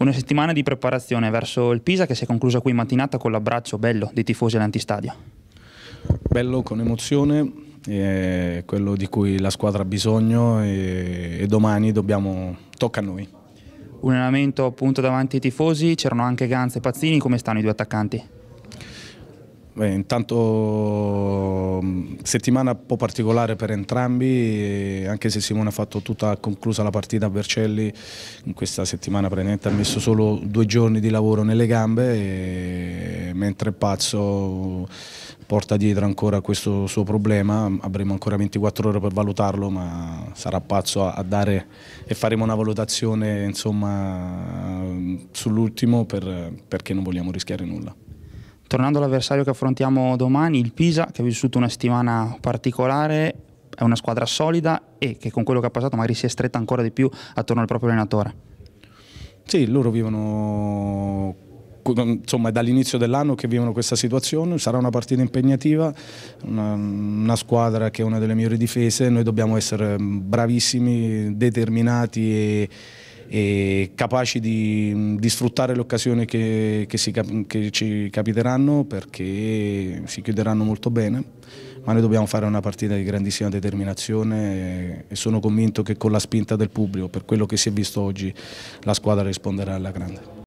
Una settimana di preparazione verso il Pisa che si è conclusa qui in mattinata con l'abbraccio bello dei tifosi all'antistadio. Bello con emozione, è quello di cui la squadra ha bisogno e, e domani dobbiamo, tocca a noi. Un allenamento appunto davanti ai tifosi, c'erano anche Ganza e Pazzini, come stanno i due attaccanti? Beh, intanto mm, settimana un po' particolare per entrambi, eh, anche se Simone ha fatto tutta conclusa la partita a Vercelli, in questa settimana praticamente ha messo solo due giorni di lavoro nelle gambe, mentre Pazzo porta dietro ancora questo suo problema, avremo ancora 24 ore per valutarlo, ma sarà Pazzo a, dare e faremo una valutazione mm, sull'ultimo per, perché non vogliamo rischiare nulla. Tornando all'avversario che affrontiamo domani, il Pisa, che ha vissuto una settimana particolare, è una squadra solida e che con quello che ha passato magari si è stretta ancora di più attorno al proprio allenatore. Sì, loro vivono insomma è dall'inizio dell'anno che vivono questa situazione, sarà una partita impegnativa, una, una, squadra che è una delle migliori difese, noi dobbiamo essere bravissimi, determinati e e capaci di, di sfruttare le occasioni che, che, si, che ci capiteranno perché si chiuderanno molto bene ma noi dobbiamo fare una partita di grandissima determinazione e sono convinto che con la spinta del pubblico, per quello che si è visto oggi, la squadra risponderà alla grande.